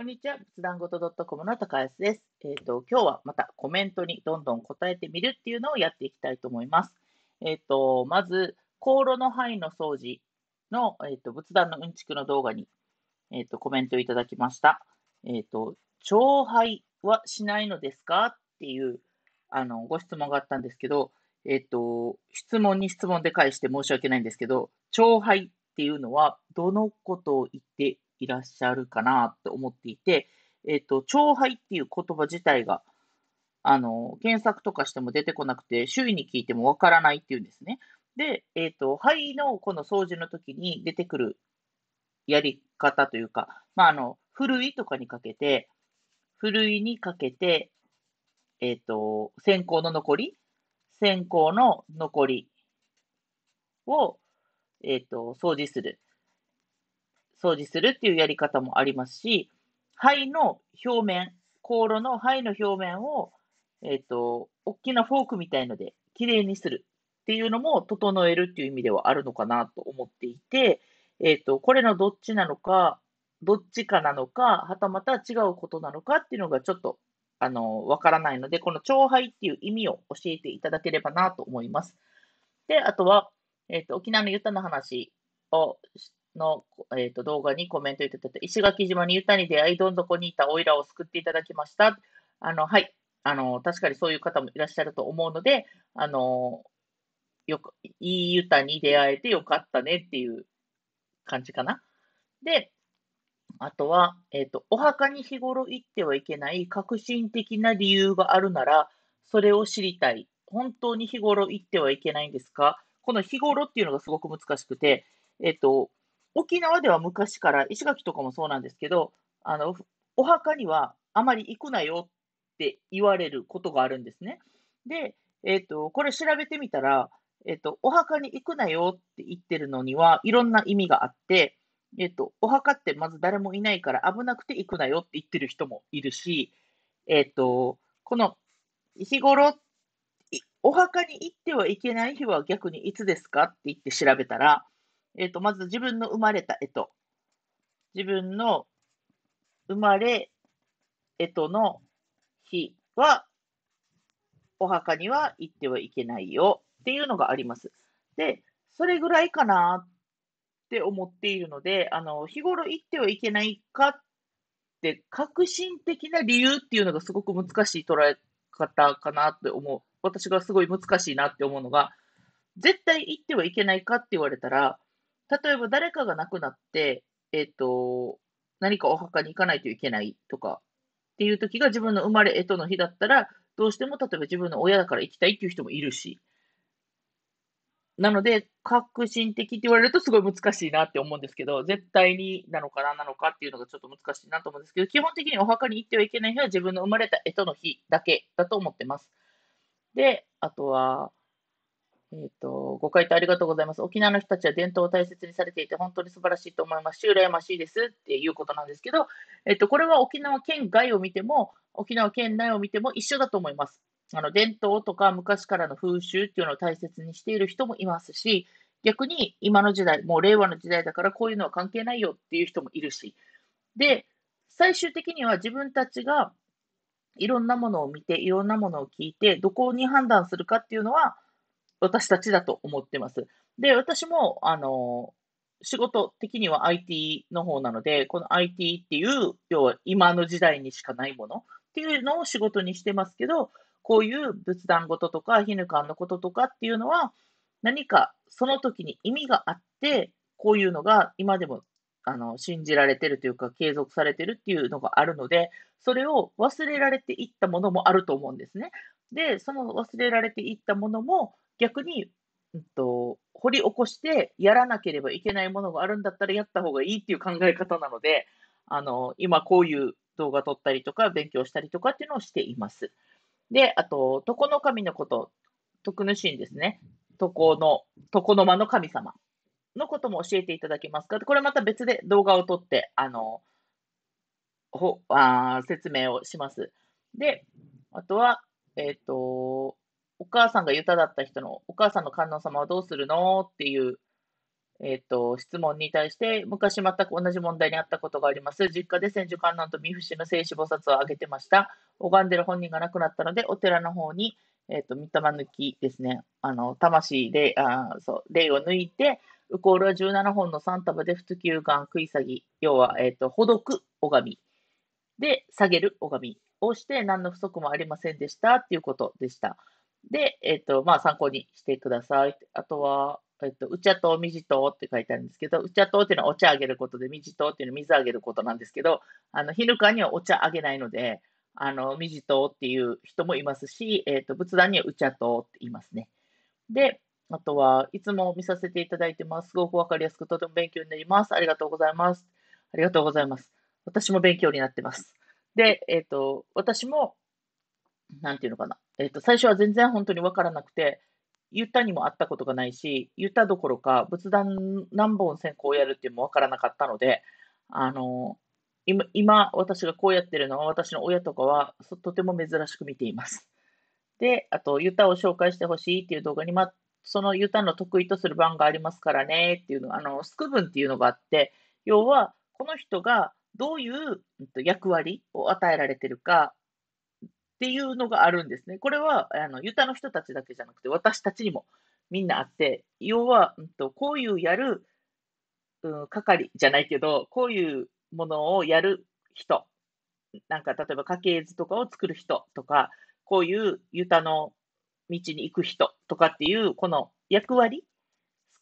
こんにちは。仏壇ごと .com の高安です。えっ、ー、と、今日はまたコメントにどんどん答えてみるっていうのをやっていきたいと思います。えっ、ー、と、まず、香炉の範囲の掃除の、えっ、ー、と、仏壇のうんちくの動画に、えっ、と、コメントいただきました。えっ、と、長配はしないのですかっていう、あの、ご質問があったんですけど、えっ、と、質問に質問で返して申し訳ないんですけど、長配っていうのは、どのことを言っていらっしゃるかなと思っていて、えっ、ー、と、超配っていう言葉自体が、あの、検索とかしても出てこなくて、周囲に聞いてもわからないっていうんですね。で、えっ、ー、と、肺のこの掃除の時に出てくるやり方というか、まあ、あの、ふるいとかにかけて、ふるいにかけて、えっ、ー、と、先行の残り、先行の残りを、えっ、ー、と、掃除する。掃除するっていうやり方もありますし、肺の表面、香炉の肺の表面を、えっ、ー、と、大きなフォークみたいので、きれいにするっていうのも整えるっていう意味ではあるのかなと思っていて、えっ、ー、と、これのどっちなのか、どっちかなのか、はたまた違うことなのかっていうのがちょっと、あの、わからないので、この長灰っていう意味を教えていただければなと思います。で、あとは、えっ、ー、と、沖縄のユタの話をの、えーと、動画にコメントいただいた、石垣島に歌に出会い、どん底にいたおいらを救っていただきました。あの、はい。あの、確かにそういう方もいらっしゃると思うので、あの、よく、いい歌に出会えてよかったねっていう感じかな。で、あとは、えっ、ー、と、お墓に日頃行ってはいけない革新的な理由があるなら、それを知りたい。本当に日頃行ってはいけないんですかこの日頃っていうのがすごく難しくて、えっ、ー、と、沖縄では昔から石垣とかもそうなんですけどあのお墓にはあまり行くなよって言われることがあるんですね。で、えーと、これ調べてみたら、えーと、お墓に行くなよって言ってるのにはいろんな意味があって、えーと、とお墓ってまず誰もいないから危なくて行くなよって言ってる人もいるし、えー、とこの日頃お墓に行ってはいけない日は逆にいつですかって言って調べたら、えっ、ー、と、まず自分の生まれた干支。自分の生まれ干支の日は、お墓には行ってはいけないよっていうのがあります。で、それぐらいかなって思っているので、あの、日頃行ってはいけないかって革新的な理由っていうのがすごく難しい捉え方かなって思う。私がすごい難しいなって思うのが、絶対行ってはいけないかって言われたら、例えば誰かが亡くなって、えっ、ー、と、何かお墓に行かないといけないとかっていう時が自分の生まれ、えとの日だったら、どうしても例えば自分の親だから行きたいっていう人もいるし。なので、革新的って言われるとすごい難しいなって思うんですけど、絶対になのかな、なのかっていうのがちょっと難しいなと思うんですけど、基本的にお墓に行ってはいけない日は自分の生まれた干支の日だけだと思ってます。で、あとは、えっ、ー、と、ご回答ありがとうございます。沖縄の人たちは伝統を大切にされていて、本当に素晴らしいと思いますし、羨ましいですっていうことなんですけど、えっ、ー、と、これは沖縄県外を見ても、沖縄県内を見ても一緒だと思います。あの、伝統とか昔からの風習っていうのを大切にしている人もいますし、逆に今の時代、もう令和の時代だからこういうのは関係ないよっていう人もいるし。で、最終的には自分たちがいろんなものを見て、いろんなものを聞いて、どこに判断するかっていうのは、私たちだと思ってます。で、私も、あの、仕事的には IT の方なので、この IT っていう、要は今の時代にしかないものっていうのを仕事にしてますけど、こういう仏壇ごととか、ひぬかんのこととかっていうのは、何かその時に意味があって、こういうのが今でもあの信じられてるというか、継続されてるっていうのがあるので、それを忘れられていったものもあると思うんですね。で、その忘れられていったものも、逆に、うんと、掘り起こしてやらなければいけないものがあるんだったらやった方がいいっていう考え方なので、あの、今こういう動画撮ったりとか、勉強したりとかっていうのをしています。で、あと、床の神のこと、徳主にですね。床の、床の間の神様のことも教えていただけますかこれまた別で動画を撮って、あの、ほあ説明をします。で、あとは、えっ、ー、と、お母さんがユタだった人のお母さんの観音様はどうするのっていう、えっ、ー、と、質問に対して、昔全く同じ問題にあったことがあります。実家で千手観音と三伏の聖子菩薩をあげてました。拝んでる本人が亡くなったので、お寺の方に、えっ、ー、と、御霊抜きですね。あの、魂で、あそう、霊を抜いて、ウコールは17本の3束で、不休眼、食い下ぎ、要は、えっ、ー、と、ほどく拝み。で、下げる拝みをして、何の不足もありませんでした、っていうことでした。で、えっ、ー、と、まあ、参考にしてください。あとは、えっ、と、うちゃとみじとって書いてあるんですけど、うちゃとっていうのはお茶あげることで、みじとっていうのは水あげることなんですけど、あの、ヒルにはお茶あげないので、あの、みじとっていう人もいますし、えっ、ー、と、仏壇にはうちゃとって言いますね。で、あとは、いつも見させていただいてます。すごくわかりやすく、とても勉強になります。ありがとうございます。ありがとうございます。私も勉強になってます。で、えっ、ー、と、私も、なんていうのかな。えっ、と、最初は全然本当にわからなくて、ったにも会ったことがないし、ったどころか仏壇何本線こうやるっていうのもわからなかったので、あの、今、今私がこうやってるのは私の親とかはとても珍しく見ています。で、あと、ユタを紹介してほしいっていう動画に、ま、そのユタの得意とする番がありますからねっていうの、あの、スク分っていうのがあって、要は、この人がどういう役割を与えられてるか、っていうのがあるんですね。これは、あの、ユタの人たちだけじゃなくて、私たちにもみんなあって、要は、うんと、こういうやる、うん、係じゃないけど、こういうものをやる人、なんか例えば家系図とかを作る人とか、こういうユタの道に行く人とかっていう、この役割、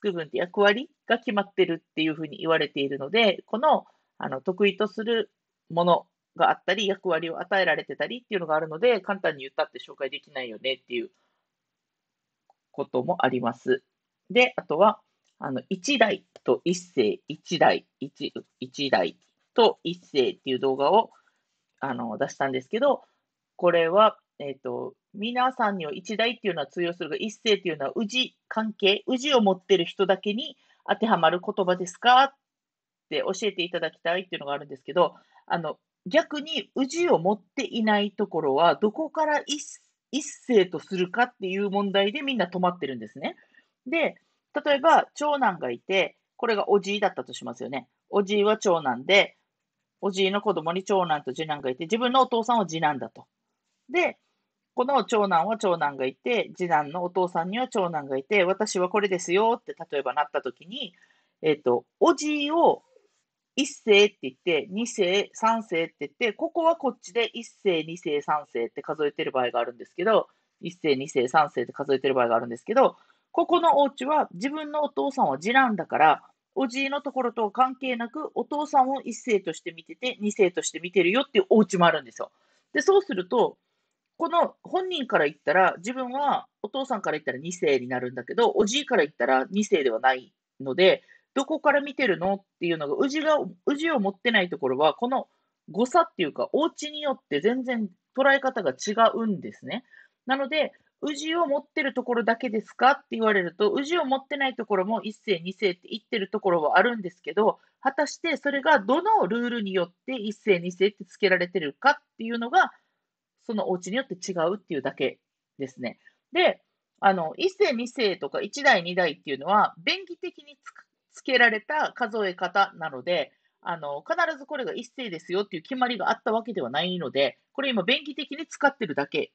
区分って役割が決まってるっていうふうに言われているので、このあの得意とするものがあったり、役割を与えられてたりっていうのがあるので、簡単に言ったって紹介できないよねっていうこともあります。で、あとは、あの、1台と1世、1台、1, 1台と1世っていう動画をあの出したんですけど、これは、えっ、ー、と、皆さんには1台っていうのは通用するが、1世っていうのは氏関係、氏を持ってる人だけに当てはまる言葉ですかって教えていただきたいっていうのがあるんですけど、あの、逆に氏を持っていないところは、どこから一一世とするかっていう問題でみんな止まってるんですね。で、例えば長男がいて、これがおじいだったとしますよね。おじいは長男で、おじいの子供に長男と次男がいて、自分のお父さんは次男だと。で、この長男は長男がいて、次男のお父さんには長男がいて、私はこれですよって例えばなった時に、えっ、ー、と、おじいを一世って言って、二世、三世って言って、ここはこっちで一世、二世、三世って数えてる場合があるんですけど、一世、二世、三世って数えてる場合があるんですけど、ここのお家は自分のお父さんは次男だから、おじいのところと関係なく、お父さんを一世として見てて、二世として見てるよっていうお家もあるんですよ。で、そうすると、この本人から言ったら、自分はお父さんから言ったら2世になるんだけど、おじいから言ったら2世ではないので、どこから見てるのっていうのが、う治が、氏を持ってないところは、この誤差っていうか、お家によって全然捉え方が違うんですね。なので、氏を持ってるところだけですかって言われると、氏を持ってないところも1世、2世って言ってるところはあるんですけど、果たしてそれがどのルールによって1世、2世って付けられてるかっていうのが、そのお家によって違うっていうだけですね。で、あの、1世、2世とか1代、2代っていうのは、便宜的に付けられた数え方なので、あの、必ずこれが一斉ですよっていう決まりがあったわけではないので、これ今、便宜的に使ってるだけ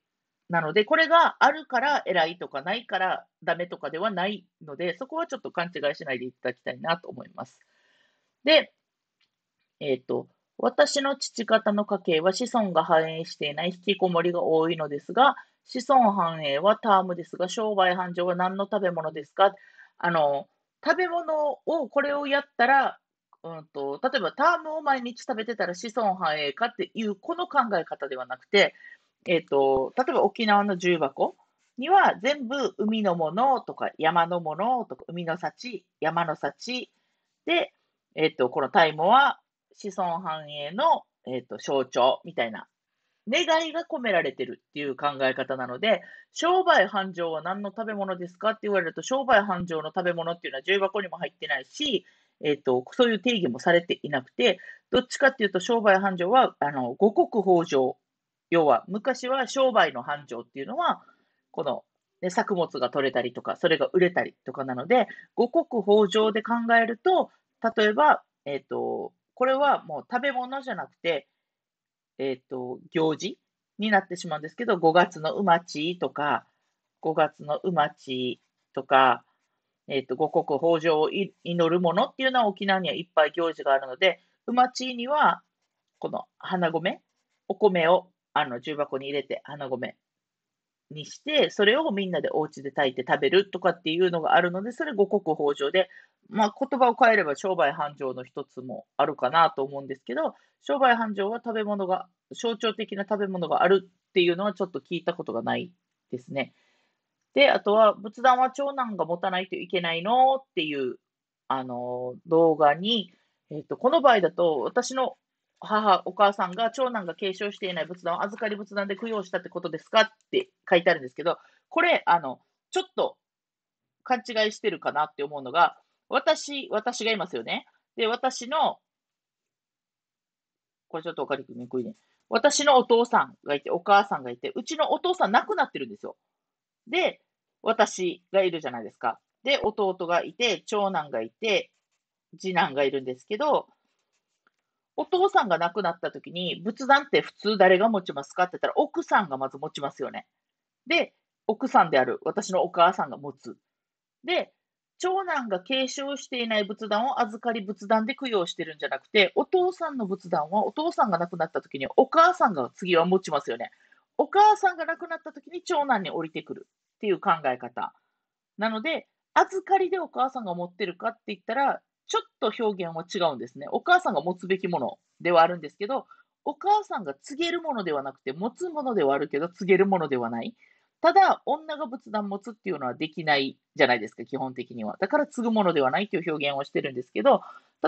なので、これがあるから偉いとかないからダメとかではないので、そこはちょっと勘違いしないでいただきたいなと思います。で、えっ、ー、と、私の父方の家系は子孫が繁栄していない引きこもりが多いのですが、子孫繁栄はタームですが、商売繁盛は何の食べ物ですかあの、食べ物をこれをやったら、うんと、例えばタームを毎日食べてたら子孫繁栄かっていうこの考え方ではなくて、えーと、例えば沖縄の重箱には全部海のものとか山のものとか海の幸、山の幸で、えーと、このタイムは子孫繁栄の、えー、と象徴みたいな願いが込められてるっていう考え方なので、商売繁盛は何の食べ物ですかって言われると、商売繁盛の食べ物っていうのは重箱にも入ってないし、えっ、ー、と、そういう定義もされていなくて、どっちかっていうと商売繁盛は、あの、五穀豊穣。要は、昔は商売の繁盛っていうのは、この、ね、作物が取れたりとか、それが売れたりとかなので、五穀豊穣で考えると、例えば、えっ、ー、と、これはもう食べ物じゃなくて、えっ、ー、と、行事になってしまうんですけど、5月のうまちとか、5月のうまちとか、えっ、ー、と、五穀豊穣を祈るものっていうのは沖縄にはいっぱい行事があるので、うまちには、この花米、お米をあの重箱に入れて花米にして、それをみんなでお家で炊いて食べるとかっていうのがあるので、それ五穀豊穣で、まあ、言葉を変えれば商売繁盛の一つもあるかなと思うんですけど、商売繁盛は食べ物が、象徴的な食べ物があるっていうのはちょっと聞いたことがないですね。で、あとは、仏壇は長男が持たないといけないのっていう、あの、動画に、えっ、ー、と、この場合だと、私の母、お母さんが長男が継承していない仏壇を預かり仏壇で供養したってことですかって書いてあるんですけど、これ、あの、ちょっと勘違いしてるかなって思うのが、私、私がいますよね。で、私の、これちょっとわかりにくいね。私のお父さんがいて、お母さんがいて、うちのお父さん亡くなってるんですよ。で、私がいるじゃないですか。で、弟がいて、長男がいて、次男がいるんですけど、お父さんが亡くなった時に、仏壇って普通誰が持ちますかって言ったら、奥さんがまず持ちますよね。で、奥さんである私のお母さんが持つ。で、長男が継承していない仏壇を預かり仏壇で供養してるんじゃなくて、お父さんの仏壇はお父さんが亡くなった時にお母さんが次は持ちますよね。お母さんが亡くなった時に長男に降りてくるっていう考え方。なので、預かりでお母さんが持ってるかって言ったら、ちょっと表現は違うんですね。お母さんが持つべきものではあるんですけど、お母さんが告げるものではなくて、持つものではあるけど、告げるものではない。ただ、女が仏壇持つっていうのはできないじゃないですか、基本的には。だから継ぐものではないという表現をしてるんですけど、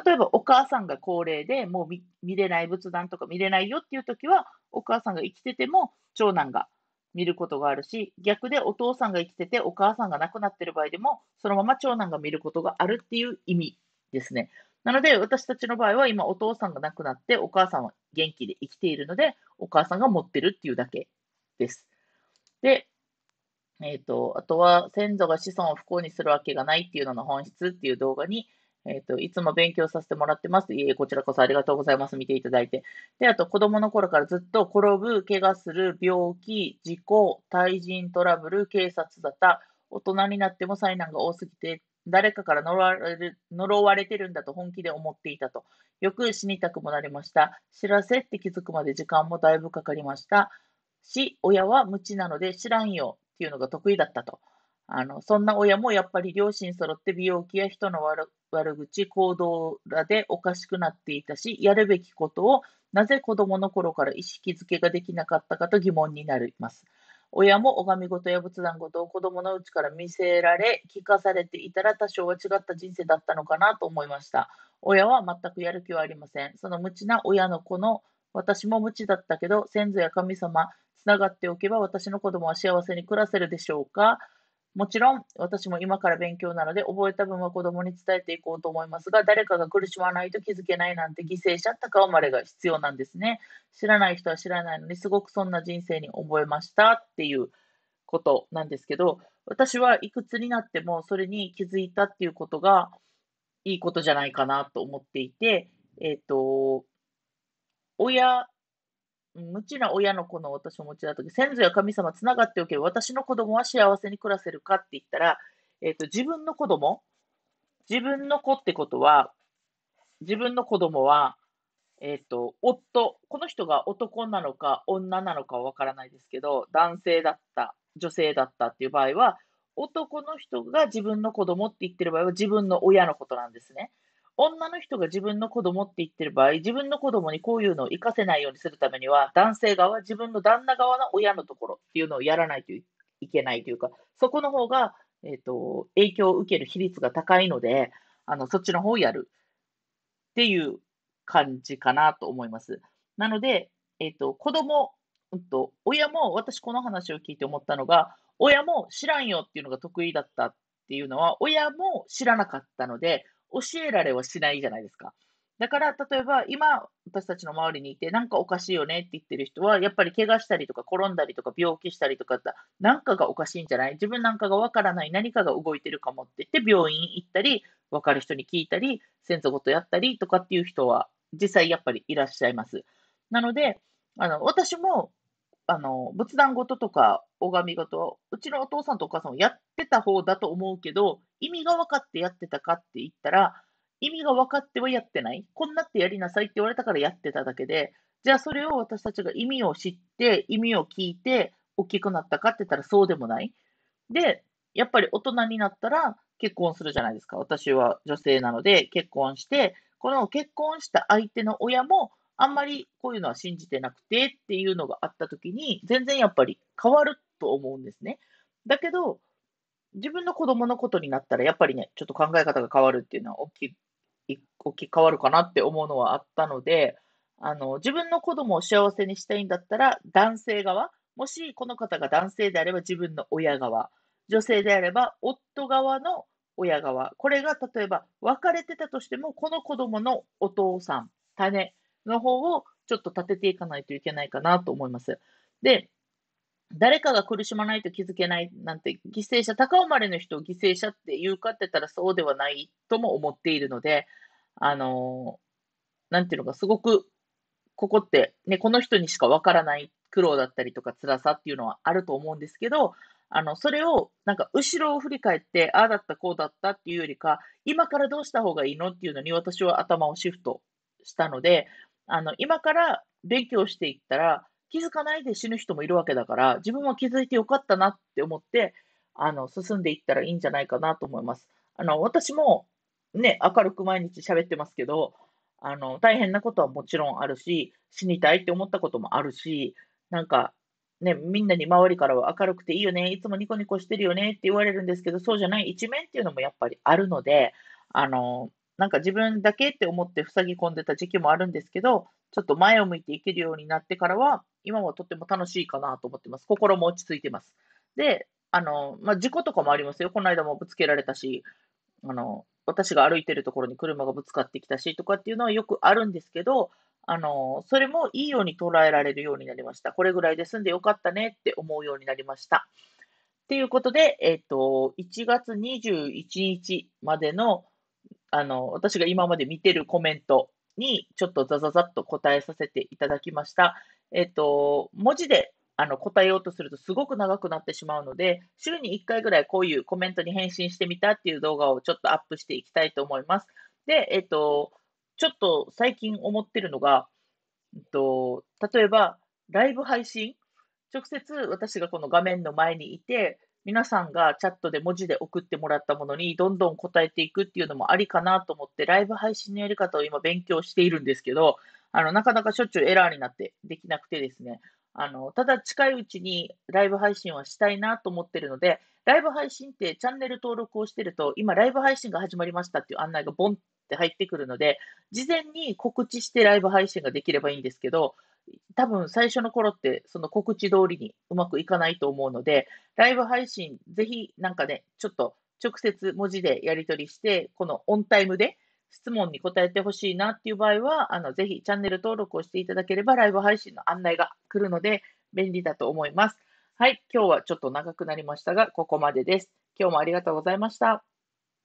例えばお母さんが高齢でもう見見れない仏壇とか見れないよっていう時は、お母さんが生きてても長男が見ることがあるし、逆でお父さんが生きててお母さんが亡くなってる場合でも、そのまま長男が見ることがあるっていう意味ですね。なので、私たちの場合は今お父さんが亡くなってお母さんは元気で生きているので、お母さんが持ってるっていうだけです。で、えっ、ー、と、あとは、先祖が子孫を不幸にするわけがないっていうのの本質っていう動画に、えっ、ー、と、いつも勉強させてもらってます。いえ、こちらこそありがとうございます。見ていただいて。で、あと、子供の頃からずっと転ぶ、怪我する、病気、事故、対人トラブル、警察沙汰、大人になっても災難が多すぎて、誰かから呪われる呪われてるんだと本気で思っていたと。よく死にたくもなりました。知らせって気づくまで時間もだいぶかかりました。し、親は無知なので知らんよっていうのが得意だったと。あの、そんな親もやっぱり両親揃って病気や人の悪悪口、行動らでおかしくなっていたし、やるべきことをなぜ子供の頃から意識づけができなかったかと疑問になります。親も拝み事や仏壇事を子供のうちから見せられ、聞かされていたら多少は違った人生だったのかなと思いました。親は全くやる気はありません。その無知な親の子の私も無知だったけど、先祖や神様、つながっておけば私の子供は幸せに暮らせるでしょうかもちろん、私も今から勉強なので、覚えた分は子供に伝えていこうと思いますが、誰かが苦しまないと気づけないなんて犠牲者、高生まれが必要なんですね。知らない人は知らないのに、すごくそんな人生に覚えましたっていうことなんですけど、私はいくつになってもそれに気づいたっていうことがいいことじゃないかなと思っていて、えっ、ー、と、親無知な親の子の私をお持ちだとき、先祖や神様つながっておけば、私の子供は幸せに暮らせるかって言ったら、えっ、ー、と、自分の子供、自分の子ってことは、自分の子供は、えっ、ー、と、夫、この人が男なのか女なのかわからないですけど、男性だった、女性だったっていう場合は、男の人が自分の子供って言ってる場合は自分の親のことなんですね。女の人が自分の子供って言ってる場合、自分の子供にこういうのを活かせないようにするためには、男性側、自分の旦那側の親のところっていうのをやらないといけないというか、そこの方が、えっ、ー、と、影響を受ける比率が高いので、あの、そっちの方をやるっていう感じかなと思います。なので、えっ、ー、と、子供、うんと、親も、私この話を聞いて思ったのが、親も知らんよっていうのが得意だったっていうのは、親も知らなかったので、教えられはしないじゃないですか。だから、例えば今、私たちの周りにいて、なんかおかしいよねって言ってる人は、やっぱり怪我したりとか、転んだりとか、病気したりとか、なんかがおかしいんじゃない自分なんかがわからない、何かが動いてるかもって言って、病院行ったり、わかる人に聞いたり、先祖ごとやったりとかっていう人は、実際やっぱりいらっしゃいます。なので、あの私もあの、仏壇ごととか拝みごと、うちのお父さんとお母さんはやってた方だと思うけど、意味が分かってやってたかって言ったら、意味が分かってはやってない。こんなってやりなさいって言われたからやってただけで、じゃあそれを私たちが意味を知って、意味を聞いて、大きくなったかって言ったらそうでもない。で、やっぱり大人になったら結婚するじゃないですか。私は女性なので結婚して、この結婚した相手の親もあんまりこういうのは信じてなくてっていうのがあった時に、全然やっぱり変わると思うんですね。だけど、自分の子供のことになったら、やっぱりね、ちょっと考え方が変わるっていうのは大きい、大きい変わるかなって思うのはあったので、あの、自分の子供を幸せにしたいんだったら、男性側、もしこの方が男性であれば自分の親側、女性であれば夫側の親側、これが例えば別れてたとしても、この子供のお父さん、種、の方をちょっと立てていかないといけないかなと思います。で、誰かが苦しまないと気づけないなんて、犠牲者、高生まれの人を犠牲者って言うかって言ったらそうではないとも思っているので、あのー、なんていうのか、すごく、ここって、ね、この人にしかわからない苦労だったりとか辛さっていうのはあると思うんですけど、あの、それを、なんか、後ろを振り返って、ああだった、こうだったっていうよりか、今からどうした方がいいのっていうのに私は頭をシフトしたので、あの、今から勉強していったら、気づかないで死ぬ人もいるわけだから、自分は気づいてよかったなって思って、あの、進んでいったらいいんじゃないかなと思います。あの、私も、ね、明るく毎日喋ってますけど、あの、大変なことはもちろんあるし、死にたいって思ったこともあるし、なんか、ね、みんなに周りからは明るくていいよね、いつもニコニコしてるよねって言われるんですけど、そうじゃない一面っていうのもやっぱりあるので、あの、なんか自分だけって思って塞ぎ込んでた時期もあるんですけど、ちょっと前を向いていけるようになってからは、今はとても楽しいかなと思ってます。心も落ち着いてます。で、あの、まあ、事故とかもありますよ。この間もぶつけられたし、あの、私が歩いてるところに車がぶつかってきたしとかっていうのはよくあるんですけど、あの、それもいいように捉えられるようになりました。これぐらいで済んでよかったねって思うようになりました。っていうことで、えっ、と、1月21日までのあの、私が今まで見てるコメントに、ちょっとザザザっと答えさせていただきました。えっ、と、文字であの答えようとするとすごく長くなってしまうので、週に1回ぐらいこういうコメントに返信してみたっていう動画をちょっとアップしていきたいと思います。で、えっ、と、ちょっと最近思ってるのが、えっと、例えば、ライブ配信直接私がこの画面の前にいて、皆さんがチャットで文字で送ってもらったものにどんどん答えていくっていうのもありかなと思って、ライブ配信のやり方を今勉強しているんですけど、あの、なかなかしょっちゅうエラーになってできなくてですね、あの、ただ近いうちにライブ配信はしたいなと思ってるので、ライブ配信ってチャンネル登録をしてると、今ライブ配信が始まりましたっていう案内がボンって入ってくるので、事前に告知してライブ配信ができればいいんですけど、多分最初の頃って、その告知通りにうまくいかないと思うので、ライブ配信、ぜひなんかね、ちょっと直接文字でやり取りして、このオンタイムで質問に答えてほしいなっていう場合は、あのぜひチャンネル登録をしていただければ、ライブ配信の案内が来るので、便利だと思います。はい、今日はちょっと長くなりましたが、ここまでです。今日もありがとうございました。